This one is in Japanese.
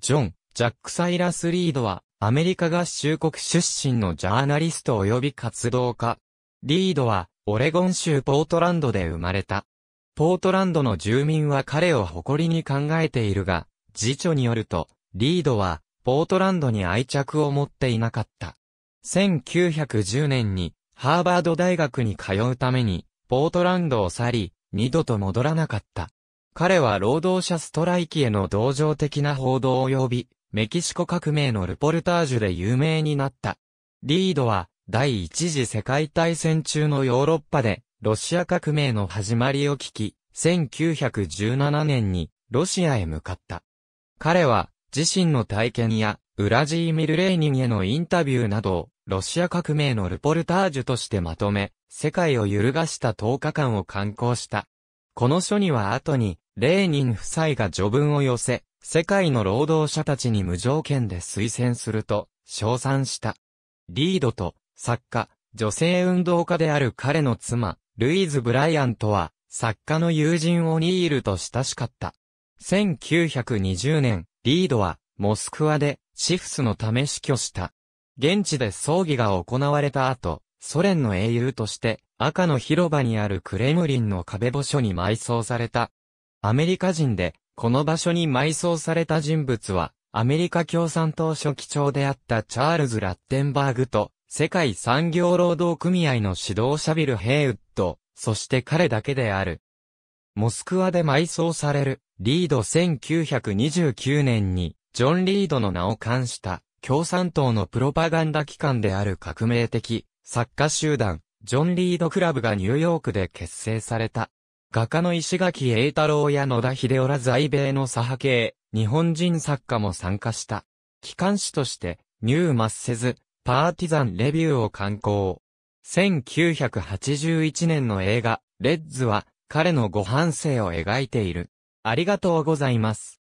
ジョン・ジャック・サイラス・リードは、アメリカ合衆国出身のジャーナリスト及び活動家。リードは、オレゴン州ポートランドで生まれた。ポートランドの住民は彼を誇りに考えているが、辞書によると、リードは、ポートランドに愛着を持っていなかった。1910年に、ハーバード大学に通うために、ポートランドを去り、二度と戻らなかった。彼は労働者ストライキへの同情的な報道及び、メキシコ革命のルポルタージュで有名になった。リードは、第一次世界大戦中のヨーロッパで、ロシア革命の始まりを聞き、1917年に、ロシアへ向かった。彼は、自身の体験や、ウラジーミル・レーニンへのインタビューなどを、ロシア革命のルポルタージュとしてまとめ、世界を揺るがした10日間を刊行した。この書には後に、レーニン夫妻が序文を寄せ、世界の労働者たちに無条件で推薦すると、称賛した。リードと、作家、女性運動家である彼の妻、ルイーズ・ブライアントは、作家の友人をニールと親しかった。1920年、リードは、モスクワで、シフスのため死去した。現地で葬儀が行われた後、ソ連の英雄として、赤の広場にあるクレムリンの壁墓所に埋葬された。アメリカ人で、この場所に埋葬された人物は、アメリカ共産党書記長であったチャールズ・ラッテンバーグと、世界産業労働組合の指導者ビル・ヘイウッド、そして彼だけである。モスクワで埋葬される、リード1929年に、ジョン・リードの名を冠した、共産党のプロパガンダ機関である革命的、作家集団、ジョン・リード・クラブがニューヨークで結成された。画家の石垣栄太郎や野田秀夫ら在米の左派系、日本人作家も参加した。機関誌として、ニューマッセズ、パーティザンレビューを刊行。1981年の映画、レッズは、彼のご反省を描いている。ありがとうございます。